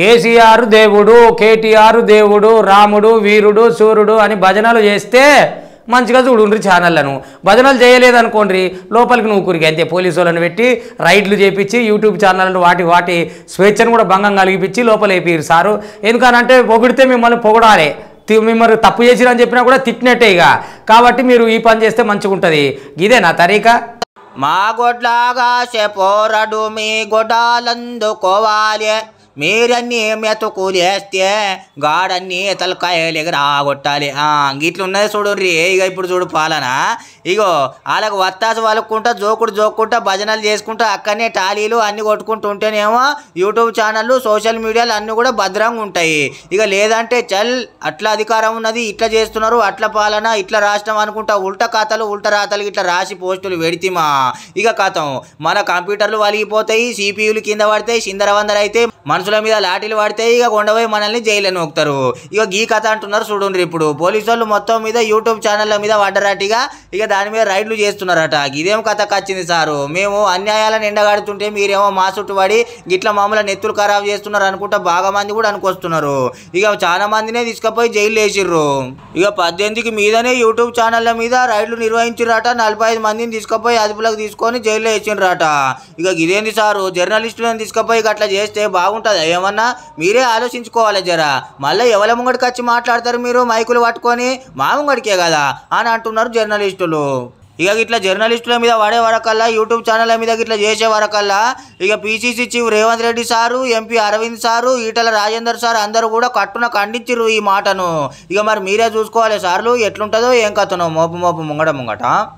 కేసీఆర్ దేవుడు కేటీఆర్ దేవుడు రాముడు వీరుడు సూర్యుడు అని భజనలు చేస్తే మంచిగా చూడుండ్రి ఛానళ్లను భజనలు చేయలేదనుకోండి లోపలికి నువ్వు కూరికి అంతే పోలీసు వాళ్ళని పెట్టి రైడ్లు చేపించి యూట్యూబ్ ఛానళ్ళను వాటి వాటి స్వేచ్ఛను కూడా భంగం కలిగిపించి లోపల వేపిరు సారు ఎందుకనంటే పొగిడితే మిమ్మల్ని పొగడాలి మిమ్మల్ని తప్పు చేసిరని చెప్పినా కూడా తిట్టినట్టే ఇక కాబట్టి మీరు ఈ పని చేస్తే మంచిగా ఉంటుంది ఇదే నా తరీక మా గొడ్లాగా పోరడు మీ గొడాలందుకోవాలి మీరన్నీ మెత కూలేస్తే గాడన్నీ తలకాయలు రాగొట్టాలి ఇట్లా ఉన్నది చూడు రే ఇక ఇప్పుడు చూడు పాలన ఇగో వాళ్ళకు వత్తాసు వాళ్ళకుంటా జోకుడు జోక్కుంటా భజనలు చేసుకుంటా అక్కడనే టాలీలు అన్ని ఉంటేనేమో యూట్యూబ్ ఛానళ్ళు సోషల్ మీడియాలు అన్నీ కూడా భద్రంగా ఉంటాయి ఇక లేదంటే చల్ అట్లా అధికారం ఉన్నది ఇట్లా చేస్తున్నారు అట్లా పాలన ఇట్లా రాష్ట్రం అనుకుంటా ఉల్ట ఖాతాలు ఉల్ట రాతలు ఇట్లా రాసి పోస్టులు పెడితేమా ఇక కథం మన కంప్యూటర్లు వలిగిపోతాయి సిపియులు కింద పడతాయి సిందరవందరైతే అయితే మన మనుషుల మీద లాఠీలు పడితే ఇక కొండపోయి మనల్ని జైలు నోకుతారు ఇక గీ కథ అంటున్నారు చూడండి ఇప్పుడు పోలీసు వాళ్ళు మొత్తం మీద యూట్యూబ్ ఛానళ్ళ మీద పడ్డరాటిగా ఇక దాని మీద రైడ్లు చేస్తున్నారట ఇదేం కథ కచ్చింది సారు మేము అన్యాయాలను ఎండగాడుతుంటే మీరేమో మా చుట్టుపడి గిట్ల మామూలు నెత్తులు ఖరాబ్ చేస్తున్నారు అనుకుంటా బాగా మంది కూడా అనుకొస్తున్నారు ఇక చాలా మందినే తీసుకుపోయి జైలు వేసిర్రు ఇక పద్దెనిమిదికి మీదనే యూట్యూబ్ ఛానళ్ళ మీద రైడ్లు నిర్వహించిరాట నలభై ఐదు మందిని తీసుకుపోయి అదుపులోకి తీసుకొని జైల్లో వేసిండ్రాట ఇక ఇదేంది సారు జర్నలిస్టులను తీసుకుపోయి అట్లా చేస్తే బాగుంటుంది ఉంటుంది ఏమన్నా మీరే ఆలోచించుకోవాలి జరా మళ్ళీ ఎవరి ముంగడికి వచ్చి మాట్లాడతారు మీరు మైకులు పట్టుకొని మా ముంగడికే కదా అని అంటున్నారు జర్నలిస్టులు ఇక ఇట్లా జర్నలిస్టుల మీద వాడే వరకల్లా యూట్యూబ్ ఛానల్ మీద ఇట్లా చేసే వరకల్లా ఇక PCC chief Revanth Reddy sir MP Arvind sir Etela Rajender sir అందరూ కూడా కట్టున ఖండించరు ఈ మాటను ఇక మరి మీరే చూసుకోవాలి సార్లు ఎట్లుంటుందో ఏం కథనో మోపు మోపు ముంగట ముంగట